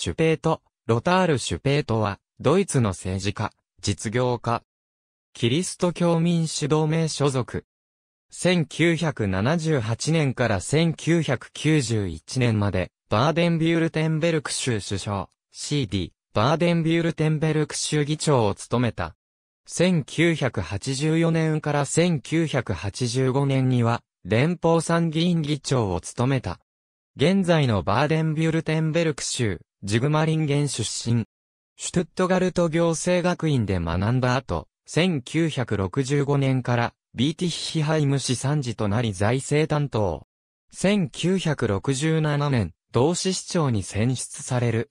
シュペート、ロタール・シュペートは、ドイツの政治家、実業家。キリスト教民主同盟所属。1978年から1991年まで、バーデンビュールテンベルク州首相、CD、バーデンビュールテンベルク州議長を務めた。1984年から1985年には、連邦参議院議長を務めた。現在のバーデンビュールテンベルク州、ジグマリンゲン出身。シュトゥットガルト行政学院で学んだ後、1965年からビーティッヒハイム市参事となり財政担当。1967年、同市市長に選出される。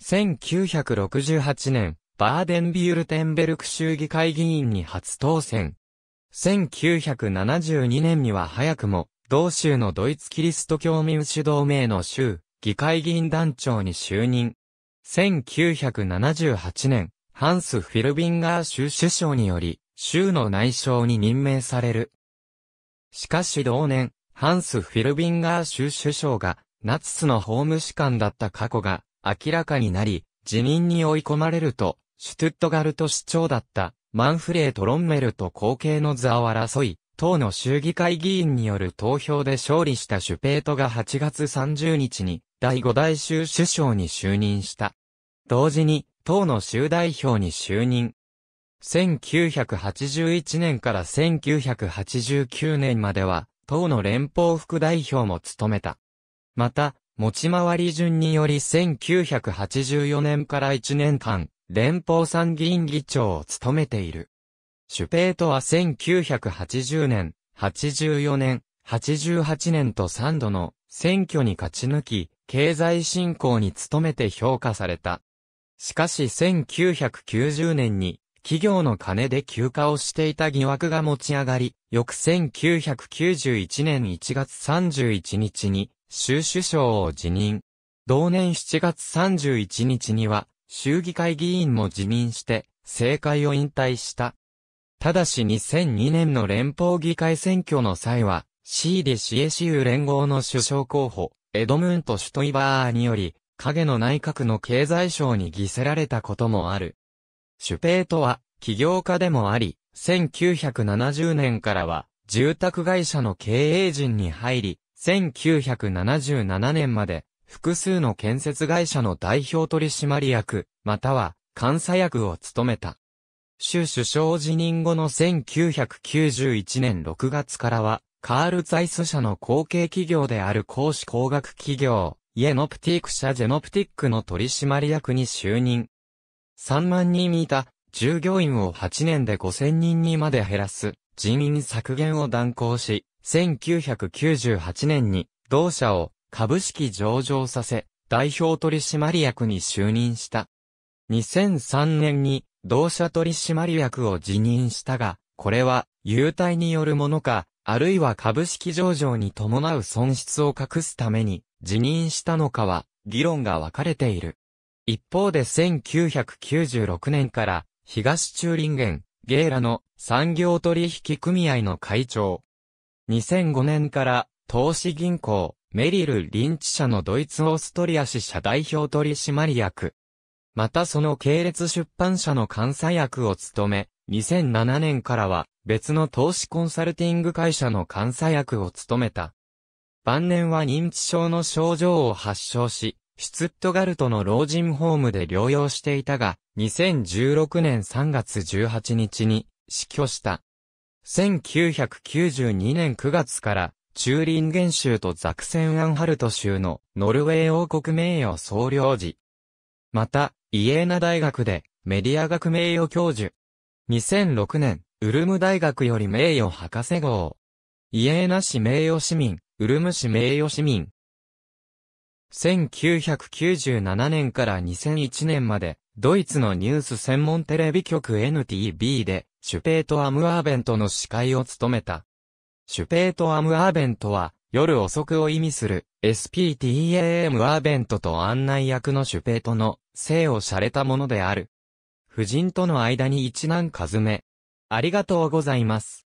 1968年、バーデンビュルテンベルク州議会議員に初当選。1972年には早くも、同州のドイツキリスト教民主同盟の州、議会議員団長に就任。1978年、ハンス・フィルビンガー州首相により、州の内相に任命される。しかし同年、ハンス・フィルビンガー州首相が、ナツスの法務士官だった過去が明らかになり、辞任に追い込まれると、シュトゥットガルト市長だったマンフレート・ロンメルと後継の座を争い、党の州議会議員による投票で勝利したシュペートが8月30日に第五代州首相に就任した。同時に、党の州代表に就任。1981年から1989年までは、党の連邦副代表も務めた。また、持ち回り順により1984年から1年間、連邦参議院議長を務めている。シュペートは1980年、84年、88年と3度の選挙に勝ち抜き、経済振興に努めて評価された。しかし1990年に企業の金で休暇をしていた疑惑が持ち上がり、翌1991年1月31日に州首相を辞任。同年7月31日には州議会議員も辞任して政界を引退した。ただし2002年の連邦議会選挙の際は、シーデシエシウ連合の首相候補、エドムント・シュトイバーにより、影の内閣の経済省に偽せられたこともある。シュペートは、起業家でもあり、1970年からは、住宅会社の経営陣に入り、1977年まで、複数の建設会社の代表取締役、または、監査役を務めた。州首相辞任後の1991年6月からは、カール・ザイス社の後継企業である公私工学企業、イエノプティク社ジェノプティックの取締役に就任。3万人いた従業員を8年で5000人にまで減らす人員削減を断行し、1998年に同社を株式上場させ、代表取締役に就任した。2003年に同社取締役を辞任したが、これは優待によるものか、あるいは株式上場に伴う損失を隠すために辞任したのかは議論が分かれている。一方で1996年から東チューリンゲン、ゲーラの産業取引組合の会長。2005年から投資銀行、メリル・リンチ社のドイツ・オーストリア支社代表取締役。またその系列出版社の監査役を務め、2007年からは別の投資コンサルティング会社の監査役を務めた。晩年は認知症の症状を発症し、シュツットガルトの老人ホームで療養していたが、2016年3月18日に死去した。1992年9月からチューリンゲン州とザクセンアンハルト州のノルウェー王国名誉総領事。また、イエーナ大学でメディア学名誉教授、2006年、ウルム大学より名誉博士号。イエーナ市名誉市民、ウルム市名誉市民。1997年から2001年まで、ドイツのニュース専門テレビ局 NTB で、シュペート・アム・アーベントの司会を務めた。シュペート・アム・アーベントは、夜遅くを意味する、SPTAM アーベントと案内役のシュペートの、性を洒落たものである。夫人との間に一難かずめ。ありがとうございます。